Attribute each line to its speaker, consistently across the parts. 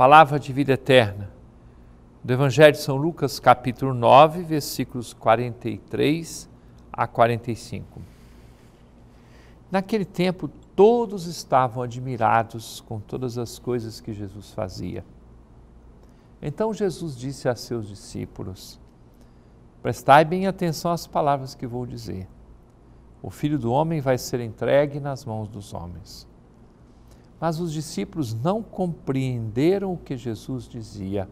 Speaker 1: palavra de vida eterna, do Evangelho de São Lucas, capítulo 9, versículos 43 a 45. Naquele tempo, todos estavam admirados com todas as coisas que Jesus fazia. Então Jesus disse a seus discípulos: Prestai bem atenção às palavras que vou dizer. O filho do homem vai ser entregue nas mãos dos homens. Mas os discípulos não compreenderam o que Jesus dizia.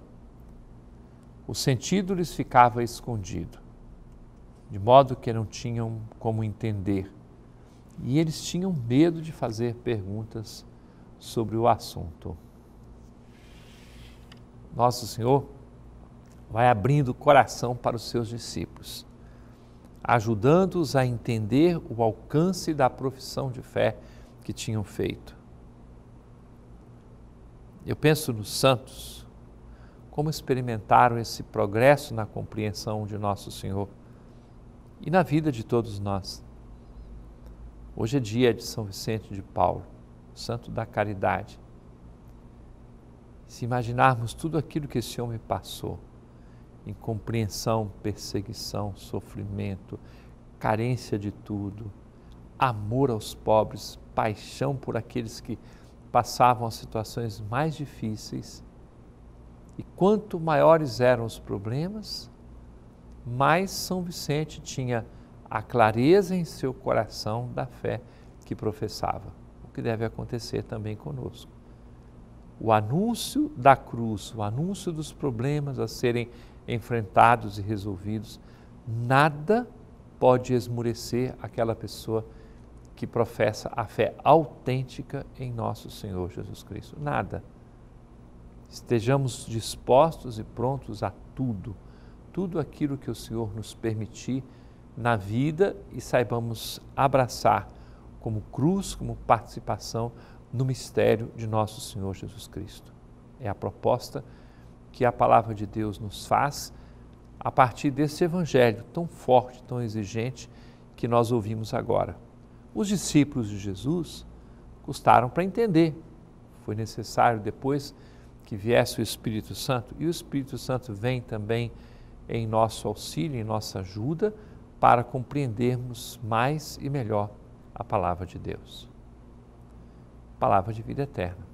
Speaker 1: O sentido lhes ficava escondido, de modo que não tinham como entender. E eles tinham medo de fazer perguntas sobre o assunto. Nosso Senhor vai abrindo o coração para os seus discípulos, ajudando-os a entender o alcance da profissão de fé que tinham feito. Eu penso nos santos, como experimentaram esse progresso na compreensão de Nosso Senhor e na vida de todos nós. Hoje é dia de São Vicente de Paulo, santo da caridade. Se imaginarmos tudo aquilo que esse homem passou, em compreensão, perseguição, sofrimento, carência de tudo, amor aos pobres, paixão por aqueles que passavam as situações mais difíceis. E quanto maiores eram os problemas, mais São Vicente tinha a clareza em seu coração da fé que professava, o que deve acontecer também conosco. O anúncio da cruz, o anúncio dos problemas a serem enfrentados e resolvidos, nada pode esmurecer aquela pessoa que professa a fé autêntica em nosso Senhor Jesus Cristo. Nada. Estejamos dispostos e prontos a tudo, tudo aquilo que o Senhor nos permitir na vida e saibamos abraçar como cruz, como participação no mistério de nosso Senhor Jesus Cristo. É a proposta que a palavra de Deus nos faz a partir desse evangelho tão forte, tão exigente que nós ouvimos agora. Os discípulos de Jesus custaram para entender. Foi necessário depois que viesse o Espírito Santo, e o Espírito Santo vem também em nosso auxílio, em nossa ajuda, para compreendermos mais e melhor a palavra de Deus. Palavra de vida eterna.